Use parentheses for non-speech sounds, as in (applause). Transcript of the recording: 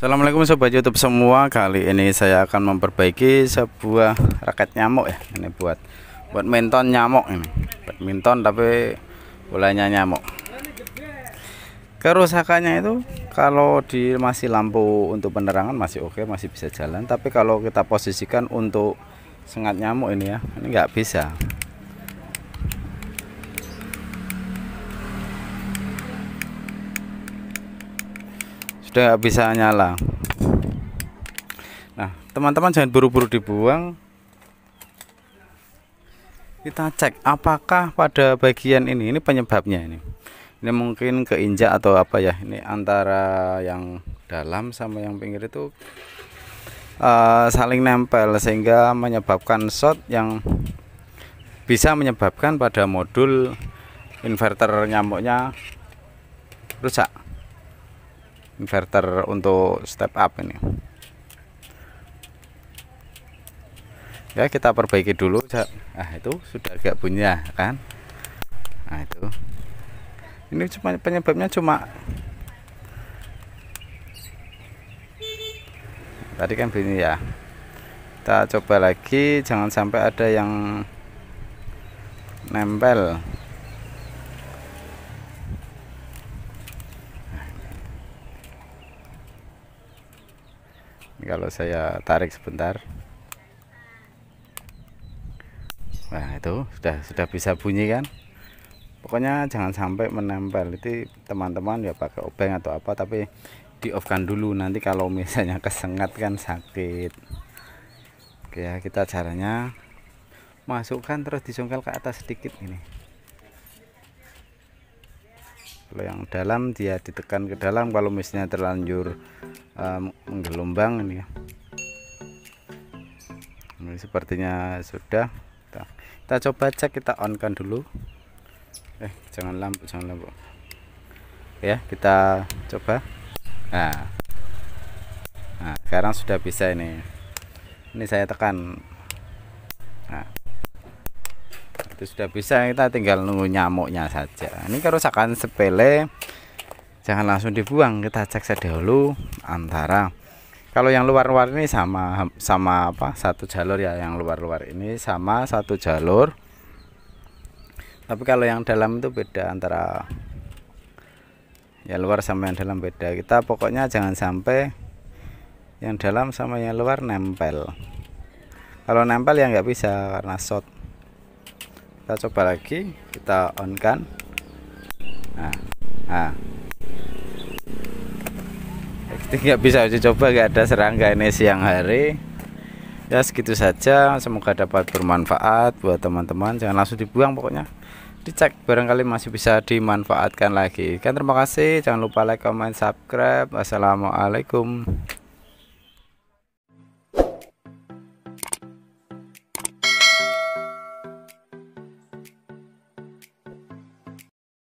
Assalamualaikum sobat YouTube semua. Kali ini saya akan memperbaiki sebuah raket nyamuk ya. Ini buat buat menton nyamuk ini. Badminton tapi bolanya nyamuk. Kerusakannya itu kalau di masih lampu untuk penerangan masih oke, masih bisa jalan. Tapi kalau kita posisikan untuk sengat nyamuk ini ya, ini nggak bisa. sudah nggak bisa nyala nah teman-teman jangan buru-buru dibuang kita cek apakah pada bagian ini ini penyebabnya ini ini mungkin keinjak atau apa ya ini antara yang dalam sama yang pinggir itu uh, saling nempel sehingga menyebabkan shot yang bisa menyebabkan pada modul inverter nyamuknya rusak inverter untuk step up ini ya kita perbaiki dulu Nah itu sudah agak bunyi ya kan nah itu ini cuma penyebabnya cuma tadi kan bunyi ya kita coba lagi jangan sampai ada yang nempel kalau saya tarik sebentar nah itu sudah sudah bisa bunyi kan pokoknya jangan sampai menempel itu teman-teman ya pakai obeng atau apa tapi di off kan dulu nanti kalau (laughs) misalnya kesengat kan sakit oke ya kita caranya masukkan terus disungkal ke atas sedikit ini kalau yang dalam dia ditekan ke dalam kalau misalnya terlanjur um, menggelombang ini ya ini sepertinya sudah kita, kita coba cek kita on kan dulu eh jangan lampu jangan lampu ya kita coba nah, nah sekarang sudah bisa ini ini saya tekan nah itu sudah bisa kita tinggal nunggu nyamuknya saja ini kerusakan sepele jangan langsung dibuang kita cek saja dahulu antara kalau yang luar-luar ini sama sama apa satu jalur ya yang luar-luar ini sama satu jalur tapi kalau yang dalam itu beda antara ya luar sama yang dalam beda kita pokoknya jangan sampai yang dalam sama yang luar nempel kalau nempel ya nggak bisa karena short kita coba lagi kita on kan nah, nah. kita bisa uji coba nggak ada serangga ini siang hari ya segitu saja semoga dapat bermanfaat buat teman-teman jangan langsung dibuang pokoknya dicek barangkali masih bisa dimanfaatkan lagi kan terima kasih jangan lupa like comment subscribe Wassalamualaikum.